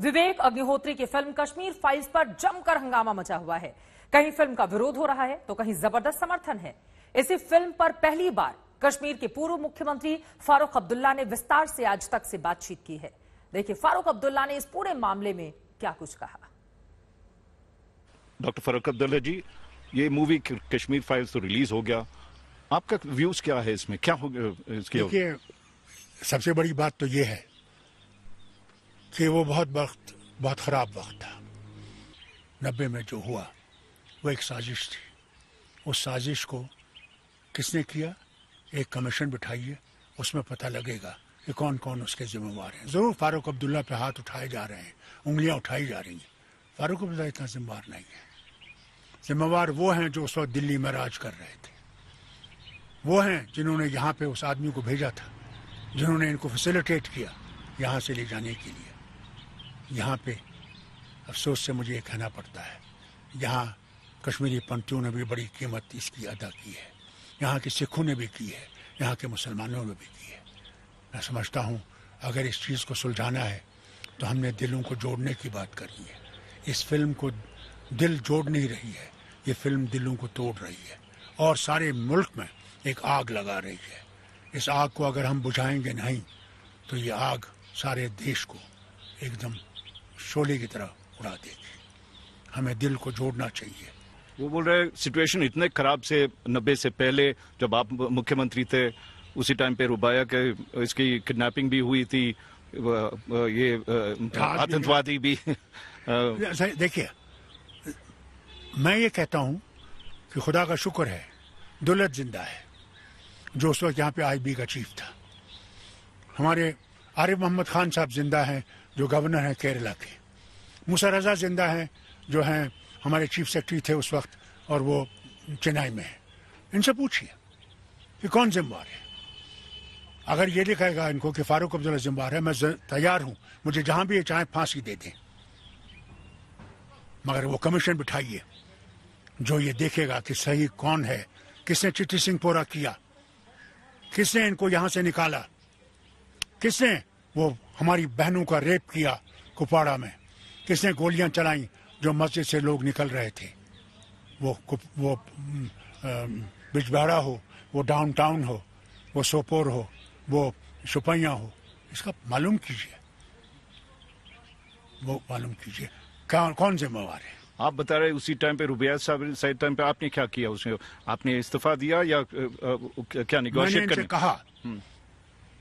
विवेक अग्निहोत्री की film Kashmir files पर जमकर हंगामा मचा हुआ है कहीं फिल्म का विरोध हो रहा है तो कहीं जबरदस्त समर्थन है इसी फिल्म पर पहली बार कश्मीर के पूर्व मुख्यमंत्री फारूक अब्दुल्ला ने विस्तार से आज तक से बातचीत की है देखिए फारूक अब्दुल्ला ने इस पूरे मामले में क्या कुछ कहा डॉक्टर फारूक अब्दुल्ला जी ये मूवी कश्मीर फाइल्स तो रिलीज हो गया आपका व्यूज क्या है इसमें क्या हो गया इसके सबसे बड़ी बात तो ये है कि वो बहुत वक्त बहुत ख़राब वक्त था नब्बे में जो हुआ वो एक साजिश थी उस साजिश को किसने किया एक कमीशन बिठाइए उसमें पता लगेगा कि कौन कौन उसके जिम्मेवार हैं ज़रूर फारूक अब्दुल्ला पे हाथ उठाए जा रहे हैं उंगलियां उठाई जा रही हैं फारूक अब्दुल्ला इतना जिम्मेवार नहीं है जिम्मेवार वो हैं जो उस वक्त दिल्ली में राज कर रहे थे वो हैं जिन्होंने यहाँ पे उस आदमी को भेजा था जिन्होंने इनको फैसिलिटेट किया यहाँ से ले जाने के लिए यहाँ पे अफसोस से मुझे कहना पड़ता है यहाँ कश्मीरी पंथियों ने भी बड़ी कीमत इसकी अदा की है यहाँ के सिखों ने भी की है यहाँ के मुसलमानों ने भी की है मैं समझता हूँ अगर इस चीज़ को सुलझाना है तो हमने दिलों को जोड़ने की बात करी है इस फिल्म को दिल जोड़ नहीं रही है ये फिल्म दिलों को तोड़ रही है और सारे मुल्क में एक आग लगा रही है इस आग को अगर हम बुझाएंगे नहीं तो ये आग सारे देश को एकदम शोले की तरह उड़ा देगी हमें दिल को जोड़ना चाहिए वो बोल रहे सिचुएशन इतने खराब से नब्बे से पहले जब आप मुख्यमंत्री थे उसी टाइम पे रुबाया के इसकी किडनैपिंग भी हुई थी ये आतंकवादी भी, भी। देखिए मैं ये कहता हूँ कि खुदा का शुक्र है दौलत जिंदा है जो उस वक्त यहाँ पे आई बी का चीफ था हमारे आरिफ मोहम्मद खान साहब जिंदा हैं जो गवर्नर हैं केरला के मूसा रजा जिंदा हैं जो हैं हमारे चीफ सेक्रेटरी थे उस वक्त और वो चेन्नई में है इनसे पूछिए कि कौन जिम्मेवार है अगर ये लिखाएगा इनको कि फारूक अब्दुल्ला जिम्मेवार है मैं तैयार हूं मुझे जहां भी ये चाहे फांसी दे दें मगर वो कमीशन बिठाइए जो ये देखेगा कि सही कौन है किसने चिट्ठी सिंह पूरा किया किसने इनको यहां से निकाला किसने वो हमारी बहनों का रेप किया कुपवाड़ा में किसने गोलियां चलाई जो मस्जिद से लोग निकल रहे थे वो वो बिजबाड़ा हो वो डाउनटाउन हो वो सोपोर हो वो शुपैया हो इसका मालूम कीजिए वो मालूम कीजिए कौन कौन जिम्मेवार है आप बता रहे उसी टाइम पे रुबिया साहब सही टाइम पे आपने क्या किया उसने आपने इस्तीफा दिया या आ, आ, क्या निगोशिएट कहा हम्म।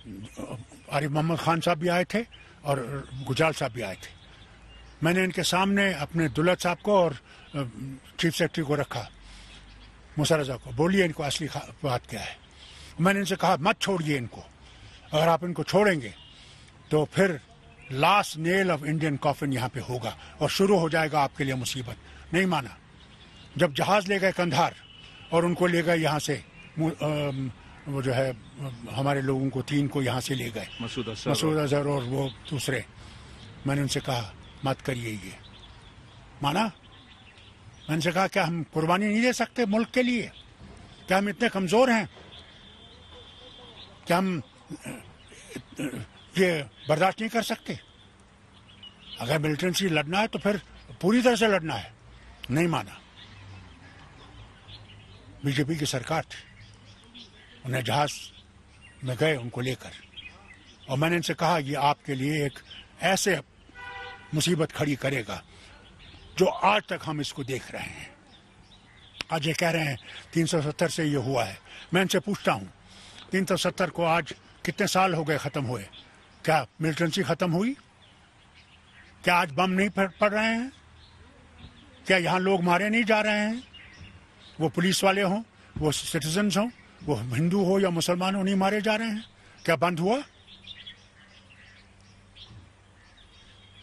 आरिफ मोहम्मद खान साहब भी आए थे और गुजाल साहब भी आए थे मैंने इनके सामने अपने दुल्हत साहब को और चीफ सेक्रेटरी को रखा मुसरजा को बोलिए इनको असली बात क्या है मैंने इनसे कहा मत छोड़िए इनको अगर आप इनको छोड़ेंगे तो फिर last nail of Indian coffin यहाँ पे होगा और शुरू हो जाएगा आपके लिए मुसीबत नहीं माना जब जहाज ले गए कंधार और उनको ले गए यहाँ से वो जो है हमारे लोगों को तीन को यहाँ से ले गए मसूद अजहर मसूद अजहर और वो दूसरे मैंने उनसे कहा मत करिए ये माना मैंने उनसे कहा क्या हम कुर्बानी नहीं दे सकते मुल्क के लिए क्या हम इतने कमज़ोर हैं क्या हम ये बर्दाश्त नहीं कर सकते अगर मिलिटेंसी लड़ना है तो फिर पूरी तरह से लड़ना है नहीं माना बीजेपी की सरकार थी उन्हें जहाज में गए उनको लेकर और मैंने इनसे कहा ये आपके लिए एक ऐसे मुसीबत खड़ी करेगा जो आज तक हम इसको देख रहे हैं आज ये कह रहे हैं 370 से ये हुआ है मैं इनसे पूछता हूँ 370 को आज कितने साल हो गए ख़त्म हुए क्या मिलिटेंसी ख़त्म हुई क्या आज बम नहीं पड़ रहे हैं क्या यहाँ लोग मारे नहीं जा रहे हैं वो पुलिस वाले हों वो सिटीजन्स हों वो हिंदू हो या मुसलमान हो नहीं मारे जा रहे हैं क्या बंद हुआ